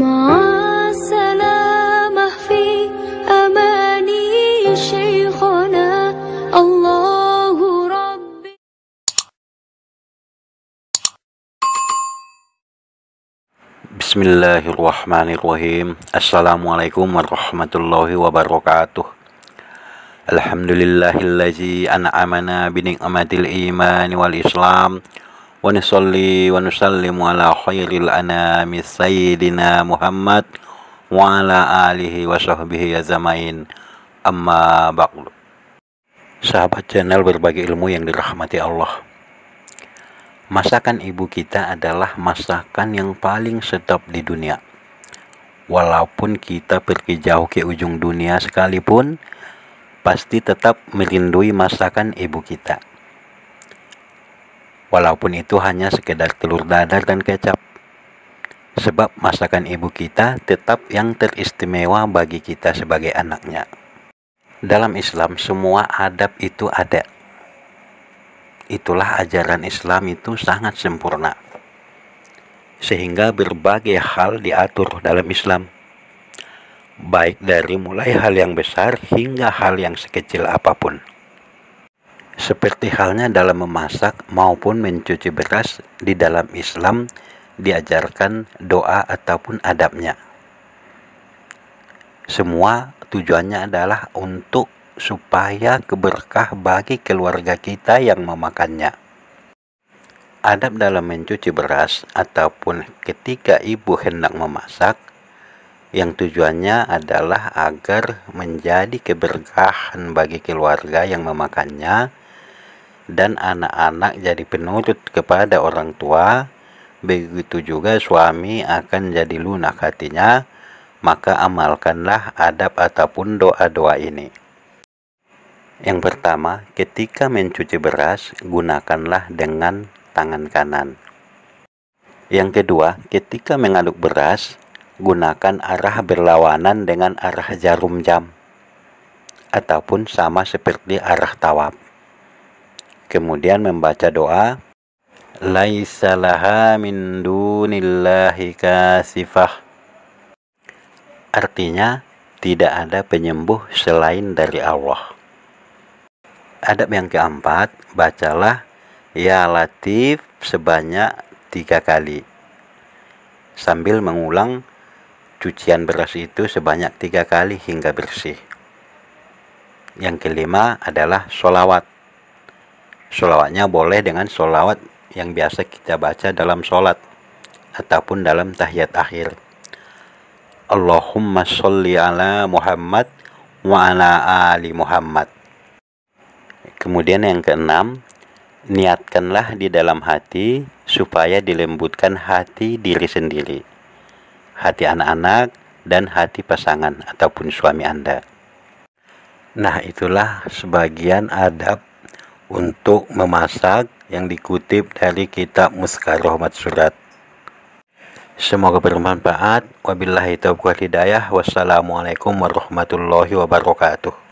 مع السلامة في أماني شيخنا الله ربي بسم الله الرحمن الرحيم السلام عليكم ورحمة الله وبركاته الحمد لله الذي أنعمنا بنعمة الإيمان والإسلام ونصلي ونسلم على خير الأنام سيدنا محمد وعلى آله وصحبه أجمعين amma ba'du Sahabat channel berbagi ilmu yang dirahmati Allah Masakan ibu kita adalah masakan yang paling sedap di dunia Walaupun kita pergi jauh ke ujung dunia sekalipun Pasti tetap merindui masakan ibu kita walaupun itu hanya sekedar telur dadar dan kecap. Sebab masakan ibu kita tetap yang teristimewa bagi kita sebagai anaknya. Dalam Islam semua adab itu ada. Itulah ajaran Islam itu sangat sempurna. Sehingga berbagai hal diatur dalam Islam baik dari mulai hal yang besar hingga hal yang sekecil apapun. Seperti halnya dalam memasak maupun mencuci beras, di dalam Islam diajarkan doa ataupun adabnya. Semua tujuannya adalah untuk supaya keberkah bagi keluarga kita yang memakannya. Adab dalam mencuci beras ataupun ketika ibu hendak memasak yang tujuannya adalah agar menjadi keberkahan bagi keluarga yang memakannya dan anak-anak jadi penurut kepada orang tua, begitu juga suami akan jadi lunak hatinya, maka amalkanlah adab ataupun doa-doa ini. Yang pertama, ketika mencuci beras, gunakanlah dengan tangan kanan. Yang kedua, ketika mengaduk beras, gunakan arah berlawanan dengan arah jarum jam ataupun sama seperti arah tawab kemudian membaca doa laisa laha min dunillahi kasifah artinya tidak ada penyembuh selain dari Allah adab yang keempat bacalah ya latif sebanyak tiga kali sambil mengulang cucian beras itu sebanyak tiga kali hingga bersih yang kelima adalah sholawat Solawatnya boleh dengan solawat yang biasa kita baca dalam sholat ataupun dalam tahiyat akhir. Allahumma sholli ala Muhammad wa ala ali Muhammad. Kemudian yang keenam, niatkanlah di dalam hati supaya dilembutkan hati diri sendiri, hati anak-anak, dan hati pasangan ataupun suami Anda. Nah, itulah sebagian adab untuk memasak yang dikutip dari kitab Muskaroh Surat. Semoga bermanfaat. Wabillahi taufiq hidayah. Wassalamualaikum warahmatullahi wabarakatuh.